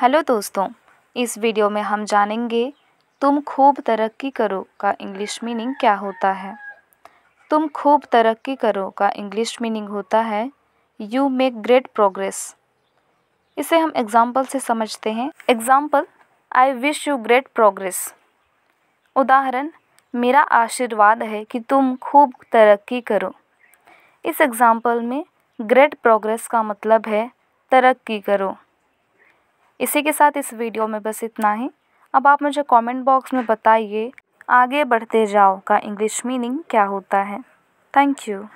hello दोस्तों इस video में हम जानेंगे तुम खूब तरक्की करो का इंग्लिश मीनिंग क्या होता है तुम खूब तरक्की करो का इंग्लिश मीनिंग होता है यू मेक ग्रेट प्रोग्रेस इसे हम एग्ज़ाम्पल से समझते हैं example I wish you great progress उदाहरण मेरा आशीर्वाद है कि तुम खूब तरक्की करो इस एग्ज़ाम्पल में ग्रेट प्रोग्रेस का मतलब है तरक्की करो इसी के साथ इस वीडियो में बस इतना ही अब आप मुझे कमेंट बॉक्स में बताइए आगे बढ़ते जाओ का इंग्लिश मीनिंग क्या होता है थैंक यू